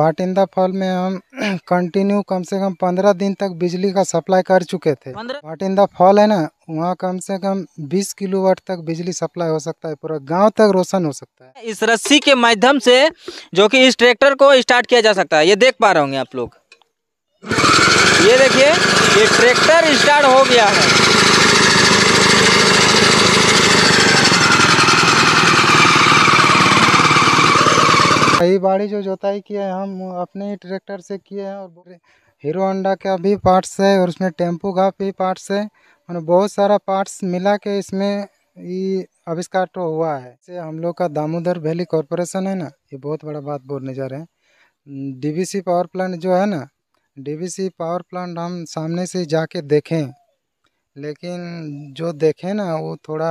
भाटिंदा fall में हम continue कम से कम पंद्रह दिन तक बिजली का सप्लाई कर चुके थे भाटिंदा फॉल है ना वहाँ कम से कम 20 किलोवाट तक बिजली सप्लाई हो सकता है पूरा गांव तक रोशन हो सकता है इस रस्सी के माध्यम से जो कि इस ट्रैक्टर को स्टार्ट किया जा सकता है ये देख पा रहे होंगे आप लोग ये देखिए ये ट्रैक्टर स्टार्ट हो गया है कई बाड़ी जो जोताई किए हैं हम अपने ही ट्रैक्टर से किए हैं और हीरो होंडा का भी पार्ट्स है और उसमें टेम्पू का भी पार्ट्स है और बहुत सारा पार्ट्स मिला के इसमें ये आविष्कार तो हुआ है जैसे हम लोग का दामोदर वैली कॉरपोरेशन है ना ये बहुत बड़ा बात बोलने जा रहे हैं डीबीसी पावर प्लांट जो है ना डीबीसी पावर प्लांट हम सामने से जाके देखें लेकिन जो देखें ना वो थोड़ा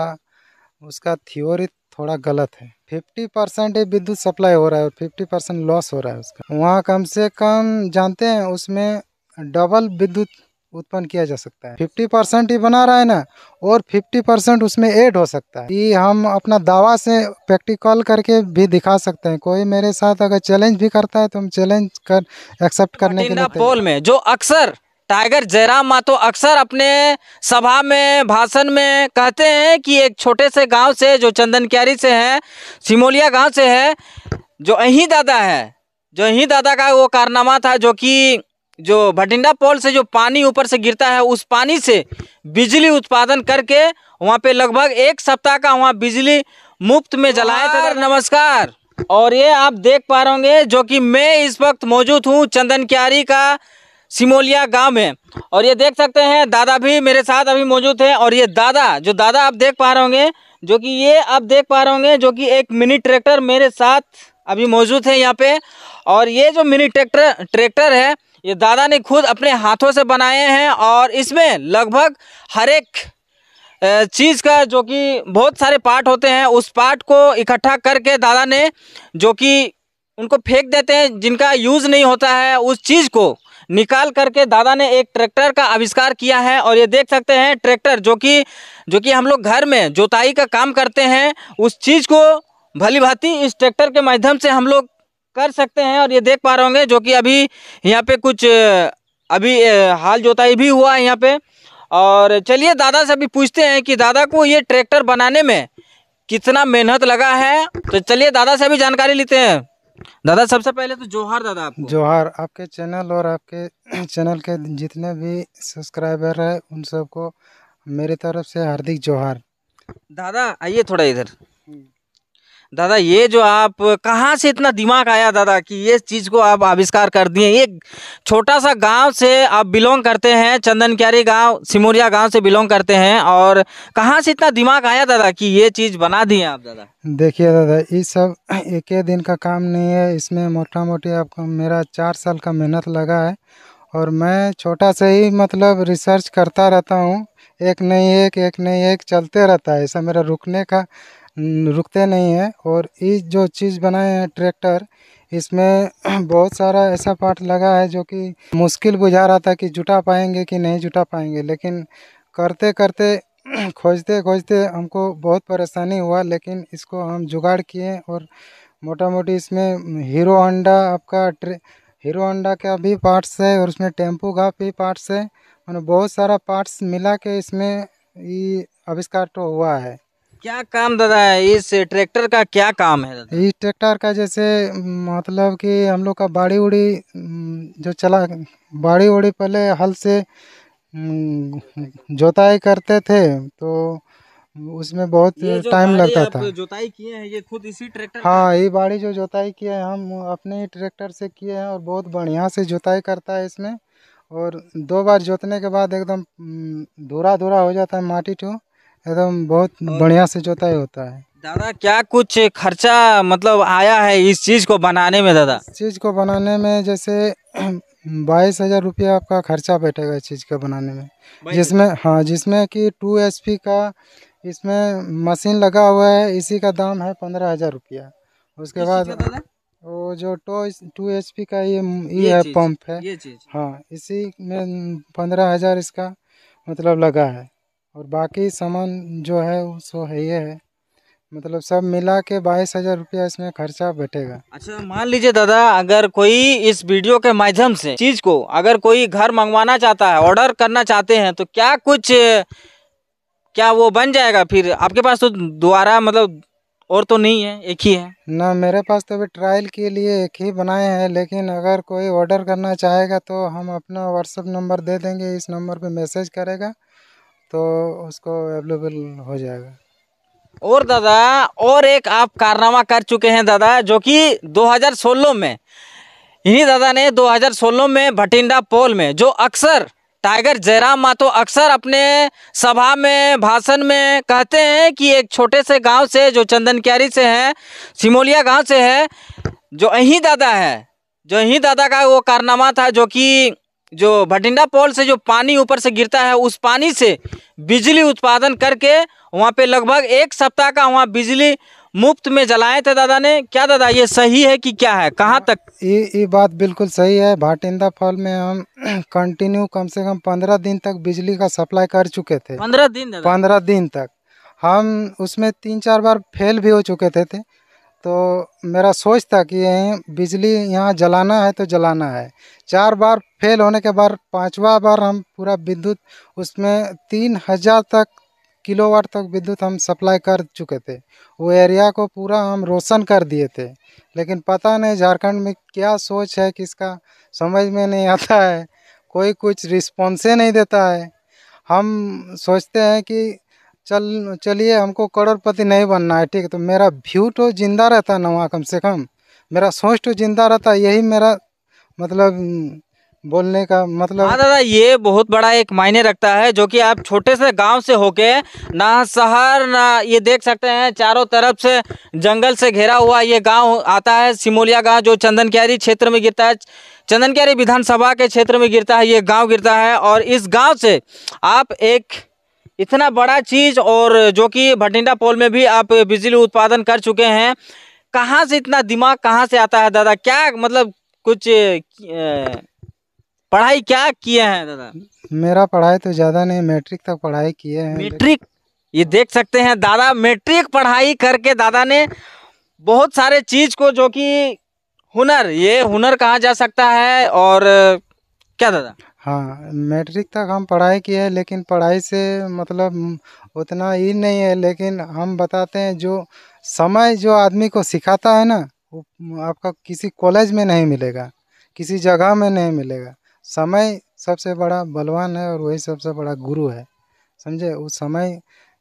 उसका थ्योरी थोड़ा गलत है 50 परसेंट विद्युत सप्लाई हो रहा है और 50 परसेंट लॉस हो रहा है उसका वहाँ कम से कम जानते हैं उसमें डबल विद्युत उत्पन्न किया जा सकता है फिफ्टी परसेंट ही बना रहा है ना और फिफ्टी परसेंट उसमें ऐड हो सकता है ये हम अपना दावा से प्रैक्टिकल करके भी दिखा सकते हैं कोई मेरे साथ अगर चैलेंज भी करता है तो हम चैलेंज कर एक्सेप्ट करने के लिए पोल में जो अक्सर टाइगर जयराम मातो अक्सर अपने सभा में भाषण में कहते हैं कि एक छोटे से गांव से जो चंदन क्यारी से है सिमोलिया गांव से है जो यहीं दादा है जो यहीं दादा का वो कारनामा था जो कि जो भटिंडा पोल से जो पानी ऊपर से गिरता है उस पानी से बिजली उत्पादन करके वहाँ पे लगभग एक सप्ताह का वहाँ बिजली मुफ्त में जलाया था नमस्कार और ये आप देख पा रहे होंगे जो कि मैं इस वक्त मौजूद हूँ चंदन क्यारी का सिमोलिया गांव में और ये देख सकते हैं दादा भी मेरे साथ अभी मौजूद हैं और ये दादा जो दादा आप देख पा रहे होंगे जो कि ये आप देख पा रहे होंगे जो कि एक मिनी ट्रैक्टर मेरे साथ अभी मौजूद है यहाँ पे और ये जो मिनी ट्रैक्टर ट्रैक्टर है ये दादा ने खुद अपने हाथों से बनाए हैं और इसमें लगभग हर एक चीज़ का जो कि बहुत सारे पार्ट होते हैं उस पार्ट को इकट्ठा करके दादा ने जो कि उनको फेंक देते हैं जिनका यूज़ नहीं होता है उस चीज़ को निकाल करके दादा ने एक ट्रैक्टर का आविष्कार किया है और ये देख सकते हैं ट्रैक्टर जो कि जो कि हम लोग घर में जोताई का काम करते हैं उस चीज़ को भली भांति इस ट्रैक्टर के माध्यम से हम लोग कर सकते हैं और ये देख पा रहे होंगे जो कि अभी यहाँ पे कुछ अभी हाल जोताई भी हुआ है यहाँ पे और चलिए दादा से अभी पूछते हैं कि दादा को ये ट्रैक्टर बनाने में कितना मेहनत लगा है तो चलिए दादा से अभी जानकारी लेते हैं दादा सबसे पहले तो जोहार दादा आपको जोहार आपके चैनल और आपके चैनल के जितने भी सब्सक्राइबर हैं उन सबको मेरी तरफ से हार्दिक जोहार दादा आइए थोड़ा इधर दादा ये जो आप कहाँ से इतना दिमाग आया दादा कि ये चीज़ को आप आविष्कार कर दिए ये छोटा सा गांव से आप बिलोंग करते हैं चंदन क्यारी गाँव सिमोरिया गांव से बिलोंग करते हैं और कहाँ से इतना दिमाग आया दादा कि ये चीज़ बना दिए आप दादा देखिए दादा ये सब एक ही दिन का काम नहीं है इसमें मोटा मोटी आपको मेरा चार साल का मेहनत लगा है और मैं छोटा से ही मतलब रिसर्च करता रहता हूँ एक नहीं एक एक नहीं एक चलते रहता है ऐसा मेरा रुकने का रुकते नहीं है और इस जो चीज़ बनाए हैं ट्रैक्टर इसमें बहुत सारा ऐसा पार्ट लगा है जो कि मुश्किल बुझा रहा था कि जुटा पाएंगे कि नहीं जुटा पाएंगे लेकिन करते करते खोजते खोजते हमको बहुत परेशानी हुआ लेकिन इसको हम जुगाड़ किए और मोटा मोटी इसमें हीरो होंडा आपका ट्रे हीरो होंडा का भी पार्ट्स है और उसमें टेम्पू का भी पार्ट्स है मैंने बहुत सारा पार्ट्स मिला के इसमें ये आविष्कार तो हुआ है क्या काम दादा है इस ट्रैक्टर का क्या काम है दादा इस ट्रैक्टर का जैसे मतलब कि हम लोग का बाड़ी उड़ी जो चला बाड़ी उड़ी पहले हल से जोताई करते थे तो उसमें बहुत टाइम लगता था जोताई किए हैं ये खुद इसी ट्रैक्टर हाँ ये बाड़ी जो जोताई किए हैं हम अपने ही ट्रैक्टर से किए हैं और बहुत बढ़िया से जोताई करता है इसमें और दो बार जोतने के बाद एकदम धुरा धुरा हो जाता है माटी टू एकदम बहुत बढ़िया से जोताई होता है दादा क्या कुछ खर्चा मतलब आया है इस चीज़ को बनाने में दादा इस चीज़ को बनाने में जैसे बाईस हज़ार रुपया आपका खर्चा बैठेगा इस चीज़ का बनाने में जिसमें हाँ जिसमें कि टू एचपी का इसमें मशीन लगा हुआ है इसी का दाम है पंद्रह हज़ार रुपया उसके बाद वो जो टो टू एच पी का ये ये है पंप है हाँ इसी में पंद्रह हज़ार इसका मतलब लगा है और बाकी सामान जो है वो सो है ये है मतलब सब मिला के बाईस हजार रुपया इसमें खर्चा बैठेगा अच्छा मान लीजिए दादा अगर कोई इस वीडियो के माध्यम से चीज को अगर कोई घर मंगवाना चाहता है ऑर्डर करना चाहते हैं तो क्या कुछ क्या वो बन जाएगा फिर आपके पास तो दोबारा मतलब और तो नहीं है एक ही है ना मेरे पास तो अभी ट्रायल के लिए एक ही बनाए हैं लेकिन अगर कोई ऑर्डर करना चाहेगा तो हम अपना व्हाट्सअप नंबर दे देंगे इस नंबर पे मैसेज करेगा तो उसको अवेलेबल हो जाएगा और दादा और एक आप कारनामा कर चुके हैं दादा जो कि 2016 में इन्हीं दादा ने 2016 में भटिंडा पोल में जो अक्सर टाइगर जयराम मातो अक्सर अपने सभा में भाषण में कहते हैं कि एक छोटे से गांव से जो चंदन क्यारी से है सिमोलिया गांव से है जो यहीं दादा है जो यहीं दादा का वो कारनामा था जो कि जो भटिंडा पोल से जो पानी ऊपर से गिरता है उस पानी से बिजली उत्पादन करके वहाँ पे लगभग एक सप्ताह का वहाँ बिजली मुफ्त में जलाए थे दादा ने क्या दादा ये सही है कि क्या है कहाँ तक ये ये बात बिल्कुल सही है भाटिंदा फॉल में हम कंटिन्यू कम से कम पंद्रह दिन तक बिजली का सप्लाई कर चुके थे पंद्रह दिन पंद्रह दिन तक हम उसमें तीन चार बार फेल भी हो चुके थे, थे। तो मेरा सोच था कि यहीं बिजली यहाँ जलाना है तो जलाना है चार बार फेल होने के बाद पांचवा बार हम पूरा विद्युत उसमें तीन हज़ार तक किलोवाट तक विद्युत हम सप्लाई कर चुके थे वो एरिया को पूरा हम रोशन कर दिए थे लेकिन पता नहीं झारखंड में क्या सोच है किसका समझ में नहीं आता है कोई कुछ रिस्पॉन्से नहीं देता है हम सोचते हैं कि चल चलिए हमको करोड़पति नहीं बनना है ठीक है तो मेरा व्यू तो जिंदा रहता ना वहाँ कम से कम मेरा सोच तो जिंदा रहता यही मेरा मतलब हम्म, बोलने का मतलब हाँ दादा ये बहुत बड़ा एक मायने रखता है जो कि आप छोटे से गांव से होके ना शहर ना ये देख सकते हैं चारों तरफ से जंगल से घेरा हुआ ये गांव आता है सिमोलिया गांव जो चंदन क्यारी क्षेत्र में गिरता है चंदन क्यारी विधानसभा के क्षेत्र में गिरता है ये गांव गिरता है और इस गांव से आप एक इतना बड़ा चीज़ और जो कि भटिंडा पोल में भी आप बिजली उत्पादन कर चुके हैं कहाँ से इतना दिमाग कहाँ से आता है दादा क्या मतलब कुछ पढ़ाई क्या किए हैं दादा मेरा पढ़ाई तो ज़्यादा नहीं मैट्रिक तक पढ़ाई किए हैं मैट्रिक ये देख सकते हैं दादा मैट्रिक पढ़ाई करके दादा ने बहुत सारे चीज़ को जो कि हुनर ये हुनर कहा जा सकता है और क्या दादा हाँ मैट्रिक तक हम पढ़ाई किए हैं लेकिन पढ़ाई से मतलब उतना ही नहीं है लेकिन हम बताते हैं जो समय जो आदमी को सिखाता है ना वो आपका किसी कॉलेज में नहीं मिलेगा किसी जगह में नहीं मिलेगा समय सबसे बड़ा बलवान है और वही सबसे बड़ा गुरु है समझे उस समय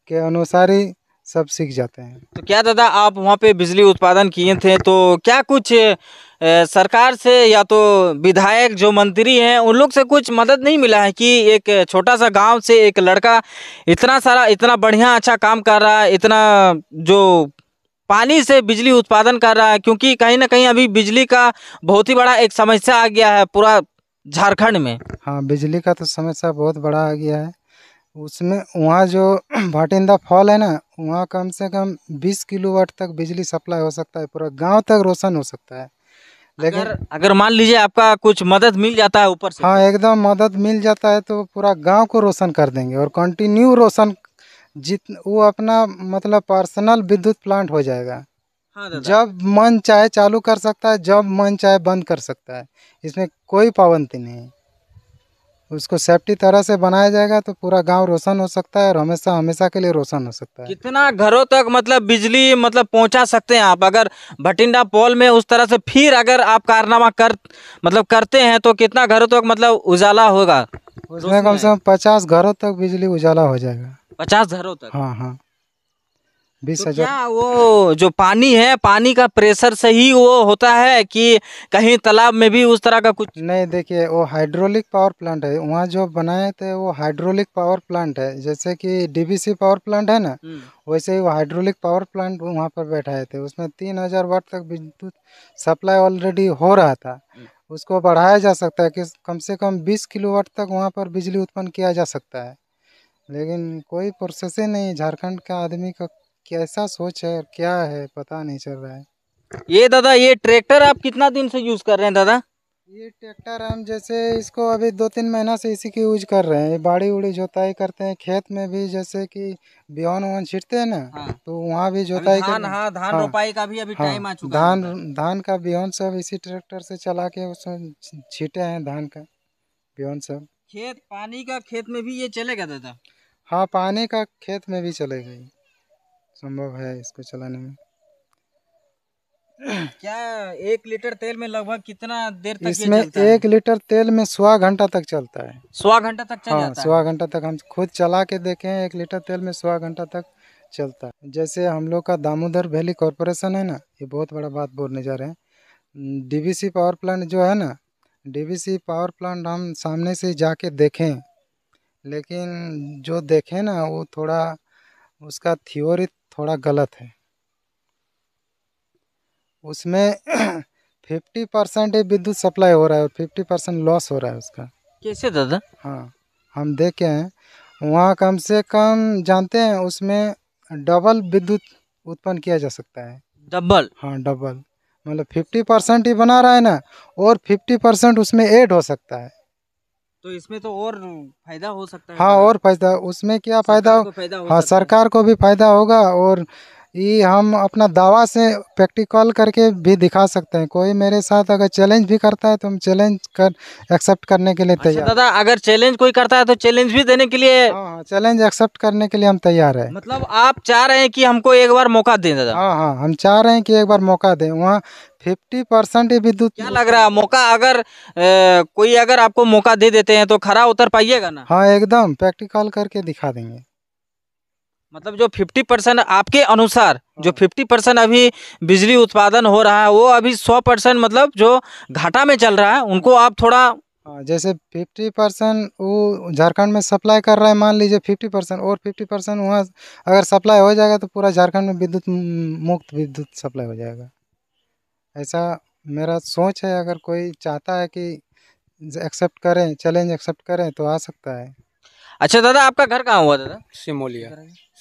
के अनुसार ही सब सीख जाते हैं तो क्या दादा आप वहाँ पे बिजली उत्पादन किए थे तो क्या कुछ ए, सरकार से या तो विधायक जो मंत्री हैं उन लोग से कुछ मदद नहीं मिला है कि एक छोटा सा गांव से एक लड़का इतना सारा इतना बढ़िया अच्छा काम कर रहा है इतना जो पानी से बिजली उत्पादन कर रहा है क्योंकि कहीं ना कहीं अभी बिजली का बहुत ही बड़ा एक समस्या आ गया है पूरा झारखंड में हाँ बिजली का तो समस्या बहुत बड़ा आ गया है उसमें वहाँ जो भाटिंदा फॉल है ना वहाँ कम से कम बीस किलोवाट तक बिजली सप्लाई हो सकता है पूरा गांव तक रोशन हो सकता है लेकिन अगर, अगर मान लीजिए आपका कुछ मदद मिल जाता है ऊपर से हाँ एकदम मदद मिल जाता है तो पूरा गांव को रोशन कर देंगे और कंटिन्यू रोशन जित वो अपना मतलब पर्सनल विद्युत प्लांट हो जाएगा हाँ जब मन चाहे चालू कर सकता है जब मन चाहे बंद कर सकता है इसमें कोई पाबंदी नहीं उसको सेफ्टी तरह से बनाया जाएगा तो पूरा गांव रोशन हो सकता है और हमेशा हमेशा के लिए रोशन हो सकता है कितना घरों तक मतलब बिजली मतलब पहुंचा सकते हैं आप अगर भटिंडा पोल में उस तरह से फिर अगर आप कारनामा कर मतलब करते हैं तो कितना घरों तक मतलब उजाला होगा उसमें कम से कम पचास घरों तक बिजली उजाला हो जाएगा पचास घरों तक हाँ हाँ बीस तो हजार वो जो पानी है पानी का प्रेशर से ही वो होता है कि कहीं तालाब में भी उस तरह का कुछ नहीं देखिए वो हाइड्रोलिक पावर प्लांट है वहाँ जो बनाए थे वो हाइड्रोलिक पावर प्लांट है जैसे कि डीबीसी पावर प्लांट है ना हम्म। वैसे ही वो हाइड्रोलिक पावर प्लांट वहाँ पर बैठाए थे तो उसमें तीन हजार वाट तक विद्युत सप्लाई ऑलरेडी हो रहा था हम्म। उसको बढ़ाया जा सकता है कि कम से कम बीस किलो तक वहाँ पर बिजली उत्पन्न किया जा सकता है लेकिन कोई प्रोसेस ही नहीं झारखंड का आदमी का कैसा सोच है और क्या है पता नहीं चल रहा है ये दादा ये ट्रैक्टर आप कितना दिन से यूज कर रहे हैं दादा ये ट्रैक्टर हम जैसे इसको अभी दो तीन महीना से इसी की यूज कर रहे हैं बाड़ी उड़ी जोताई करते हैं खेत में भी जैसे कि बिहन वन छिटते हैं ना हाँ। तो वहाँ भी जोताई धान, हाँ, धान हाँ, रोपाई का भी अभी हाँ, टाइम आ चुका धान धान का बिहन सब इसी ट्रैक्टर से चला के उसमें छिटे हैं धान का बिहन सब खेत पानी का खेत में भी ये चलेगा दादा हाँ पानी का खेत में भी चलेगा संभव है इसको चलाने में क्या एक लीटर तेल में लगभग कितना देर तक इसमें एक है? लीटर तेल में सवा घंटा तक चलता है सवा घंटा तक चल हाँ, सवा घंटा तक हम खुद चला के देखे एक लीटर तेल में सवा घंटा तक चलता है जैसे हम लोग का दामोदर वैली कॉरपोरेशन है ना ये बहुत बड़ा बात बोलने जा रहे हैं डीबीसी पावर प्लांट जो है ना डीबीसी पावर प्लांट हम सामने से जाके देखें लेकिन जो देखें ना वो थोड़ा उसका थ्योरी थोड़ा गलत है उसमें फिफ्टी परसेंट विद्युत सप्लाई हो रहा है और फिफ्टी परसेंट लॉस हो रहा है उसका कैसे दादा हाँ हम देखे हैं वहाँ कम से कम जानते हैं उसमें डबल विद्युत उत्पन्न किया जा सकता है डबल हाँ डबल मतलब फिफ्टी परसेंट ही बना रहा है ना और फिफ्टी परसेंट उसमें ऐड हो सकता है तो इसमें तो और फायदा हो सकता है हाँ और फायदा उसमें क्या फायदा, हाँ सरकार को भी फायदा होगा और ये हम अपना दावा से प्रैक्टिकल करके भी दिखा सकते हैं कोई मेरे साथ अगर चैलेंज भी करता है तो हम चैलेंज कर एक्सेप्ट करने के लिए अच्छा तैयार अच्छा दादा अगर चैलेंज कोई करता है तो चैलेंज भी देने के लिए चैलेंज हाँ, एक्सेप्ट हाँ, करने के लिए हम तैयार है मतलब आप चाह रहे हैं कि हमको एक बार मौका दें दादा हाँ हाँ हम चाह रहे हैं कि एक बार मौका दें वहाँ फिफ्टी परसेंट विद्युत क्या लग रहा है मौका अगर ए, कोई अगर आपको मौका दे देते हैं तो खरा उतर पाइएगा ना हाँ एकदम प्रैक्टिकल करके दिखा देंगे मतलब जो 50 परसेंट आपके अनुसार जो 50 हाँ। परसेंट अभी बिजली उत्पादन हो रहा है वो अभी 100 परसेंट मतलब जो घाटा में चल रहा है उनको आप थोड़ा हाँ, जैसे 50 परसेंट वो झारखंड में सप्लाई कर रहा है मान लीजिए 50 परसेंट और 50 परसेंट वहाँ अगर सप्लाई हो जाएगा तो पूरा झारखंड में विद्युत मुक्त विद्युत सप्लाई हो जाएगा ऐसा मेरा सोच है अगर कोई चाहता है कि एक्सेप्ट करें चैलेंज एक्सेप्ट करें तो आ सकता है अच्छा दादा आपका घर कहाँ हुआ दादा सिमोलिया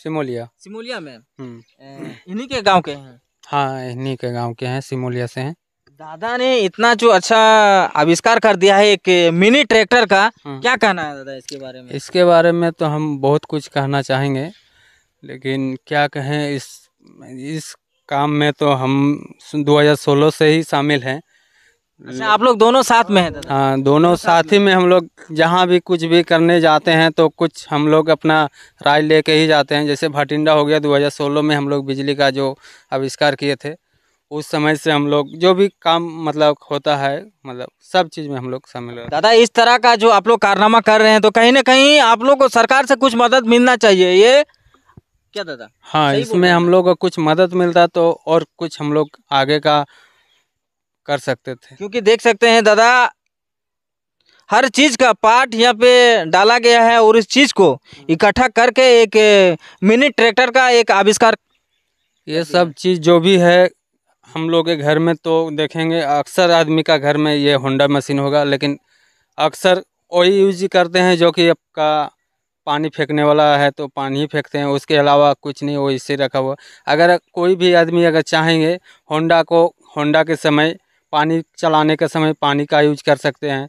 सिमोलिया सिमोलिया में हम्म। इन्हीं के गांव के हैं हाँ इन्हीं के गांव के हैं सिमोलिया से हैं दादा ने इतना जो अच्छा आविष्कार कर दिया है एक मिनी ट्रैक्टर का हम्म। क्या कहना है दादा इसके बारे में इसके बारे में तो हम बहुत कुछ कहना चाहेंगे लेकिन क्या कहें इस इस काम में तो हम 2016 से ही शामिल हैं अच्छा आप लोग दोनों साथ में हैं हाँ दोनों साथ ही में हम लोग जहाँ भी कुछ भी करने जाते हैं तो कुछ हम लोग अपना राय लेके ही जाते हैं जैसे भटिंडा हो गया 2016 में हम लोग बिजली का जो आविष्कार किए थे उस समय से हम लोग जो भी काम मतलब होता है मतलब सब चीज़ में हम लोग शामिल दादा इस तरह का जो आप लोग कारनामा कर रहे हैं तो कहीं ना कहीं आप लोग को सरकार से कुछ मदद मिलना चाहिए ये क्या दादा हाँ इसमें हम लोग को कुछ मदद मिलता तो और कुछ हम लोग आगे का कर सकते थे क्योंकि देख सकते हैं दादा हर चीज का पार्ट यहाँ पे डाला गया है और इस चीज को इकट्ठा करके एक मिनी ट्रैक्टर का एक आविष्कार ये सब चीज जो भी है हम लोग के घर में तो देखेंगे अक्सर आदमी का घर में ये होंडा मशीन होगा लेकिन अक्सर वही यूज करते हैं जो कि आपका पानी फेंकने वाला है तो पानी ही फेंकते हैं उसके अलावा कुछ नहीं वो इससे रखा हुआ अगर कोई भी आदमी अगर चाहेंगे होंडा को होंडा के समय पानी चलाने के समय पानी का यूज कर सकते हैं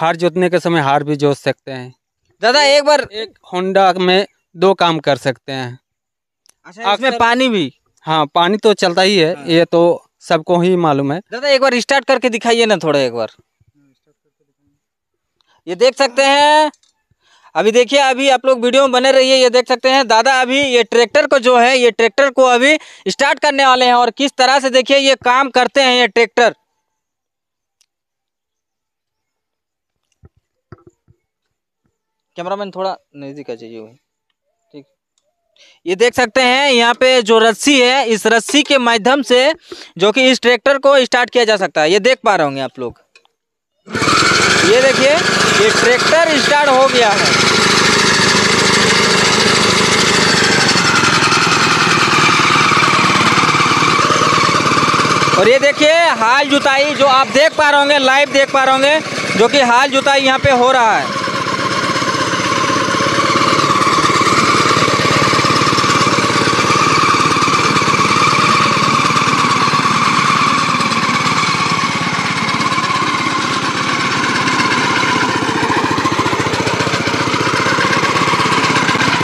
हार जोतने के समय हार भी जोत सकते हैं दादा एक बार एक होंडा में दो काम कर सकते हैं अच्छा इसमें पानी भी हाँ पानी तो चलता ही है हाँ। ये तो सबको ही मालूम है दादा एक बार स्टार्ट करके दिखाइए ना थोड़ा एक बार ये देख सकते हैं अभी देखिए अभी आप लोग वीडियो में बने रहिए ये देख सकते हैं दादा अभी ये ट्रैक्टर को जो है ये ट्रैक्टर को अभी स्टार्ट करने वाले हैं और किस तरह से देखिए ये काम करते हैं ये ट्रैक्टर कैमरामैन थोड़ा नज़दीक आ जाइए वही ठीक ये देख सकते हैं यहाँ पे जो रस्सी है इस रस्सी के माध्यम से जो कि इस ट्रैक्टर को स्टार्ट किया जा सकता है ये देख पा रहे होंगे आप लोग ये देखिए ये ट्रैक्टर स्टार्ट हो गया है और ये देखिए हाल जुताई जो आप देख पा रहे होंगे लाइव देख पा रहे होंगे जो कि हाल जुताई यहाँ पे हो रहा है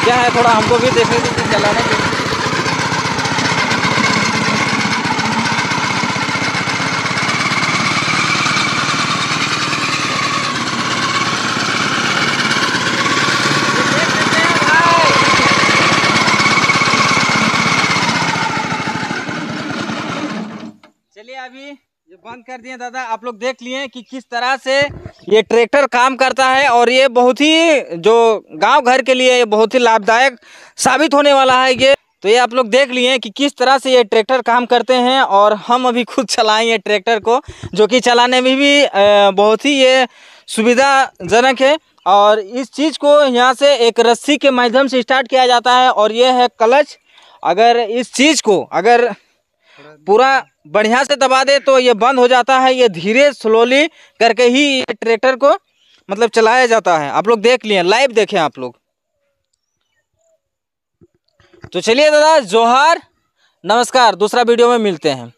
क्या है थोड़ा हमको भी देखने के लिए चलाना बंद कर दिए दादा आप लोग देख लिए कि किस तरह से ये ट्रैक्टर काम करता है और ये बहुत ही जो गांव घर के लिए ये बहुत ही लाभदायक साबित होने वाला है ये तो ये आप लोग देख लिए कि किस तरह से ये ट्रैक्टर काम करते हैं और हम अभी खुद चलाएं ट्रैक्टर को जो कि चलाने में भी बहुत ही ये सुविधाजनक है और इस चीज़ को यहाँ से एक रस्सी के माध्यम से स्टार्ट किया जाता है और ये है क्लच अगर इस चीज़ को अगर पूरा बढ़िया से दबा दे तो ये बंद हो जाता है ये धीरे स्लोली करके ही ये ट्रैक्टर को मतलब चलाया जाता है आप लोग देख लिए लाइव देखें आप लोग तो चलिए दादा जोहार नमस्कार दूसरा वीडियो में मिलते हैं